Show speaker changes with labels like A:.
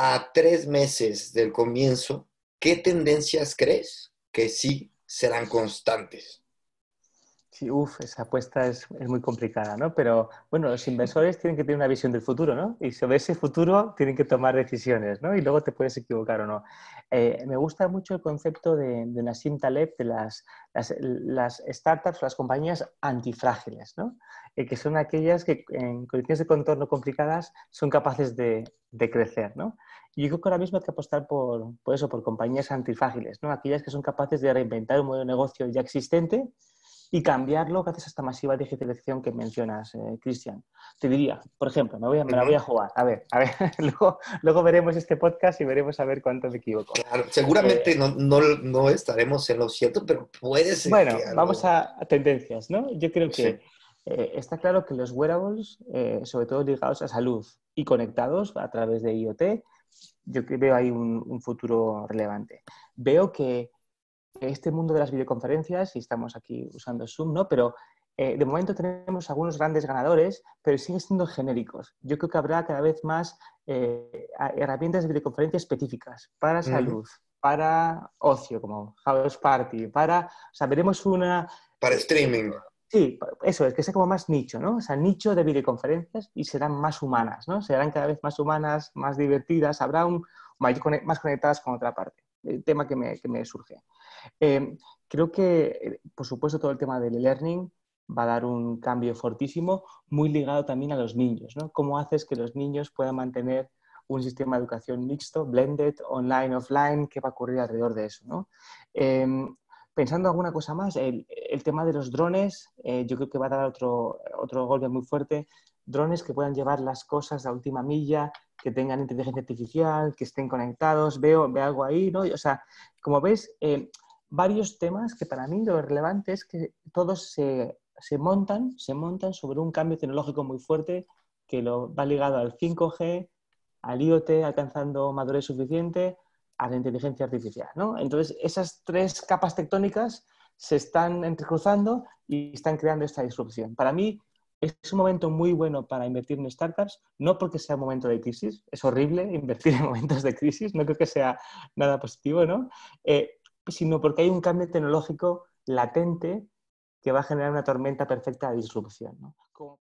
A: a tres meses del comienzo, ¿qué tendencias crees que sí serán constantes? Sí, esa apuesta es, muy complicada, ¿no? Pero bueno, los inversores tienen que tener una visión del futuro, ¿no? Y sobre ese futuro tienen que tomar decisiones, ¿no? Y luego te puedes equivocar o no. Eh, me gusta mucho el concepto de, una cinta LED de las, las, startups, las compañías antifrágiles, ¿no? Eh, que son aquellas que en condiciones de contorno complicadas son capaces de, crecer, ¿no? Y yo creo que ahora mismo hay que apostar por, por eso, por compañías antifrágiles, ¿no? Aquellas que son capaces de reinventar un modelo de negocio ya existente y cambiarlo gracias a esta masiva digitalización que mencionas, eh, Cristian. Te diría, por ejemplo, me, voy me, la voy a jugar. A ver, a ver, luego, luego, veremos este podcast y veremos a ver cuánto me equivoco. seguramente eh, no, no, no, estaremos en lo cierto, pero puede ser. Bueno, vamos a, tendencias, ¿no? Yo creo que eh, está claro que los wearables, sobre todo ligados a salud y conectados a través de IoT, yo veo ahí un, un futuro relevante. Veo que este mundo de las videoconferencias, y estamos aquí usando Zoom, ¿no? Pero eh, de momento tenemos algunos grandes ganadores, pero siguen siendo genéricos. Yo creo que habrá cada vez más eh, herramientas de videoconferencia específicas para salud, para ocio, como House Party, para... O sea, veremos una... Para streaming. Sí, eso es, que sea como más nicho, ¿no? O sea, nicho de videoconferencias y serán más humanas, ¿no? Serán cada vez más humanas, más divertidas, habrá un, más conectadas con otra parte, el tema que me surge. Em, creo que, por supuesto, todo el tema del learning va a dar un cambio fortísimo, muy ligado también a los niños. ¿no? ¿Cómo haces que los niños puedan mantener un sistema de educación mixto, blended, online, offline? ¿Qué va a ocurrir alrededor de eso? ¿no? Eh, pensando alguna cosa más, el, tema de los drones, eh, yo creo que va a dar otro, otro golpe muy fuerte. Drones que puedan llevar las cosas a última milla, que tengan inteligencia artificial, que estén conectados, veo, algo ahí, ¿no? O sea, como ves, eh, varios temas que para mí lo relevante es que todos se, montan, se montan sobre un cambio tecnológico muy fuerte que lo va ligado al 5G, al IoT alcanzando madurez suficiente, a la inteligencia artificial. ¿no? Entonces, esas tres capas tectónicas se están entrecruzando y están creando esta disrupción. Para mí es un momento muy bueno para invertir en startups, no porque sea un momento de crisis, es horrible invertir en momentos de crisis, no creo que sea nada positivo, ¿no? Eh, sino porque hay un cambio tecnológico latente que va a generar una tormenta perfecta de disrupción.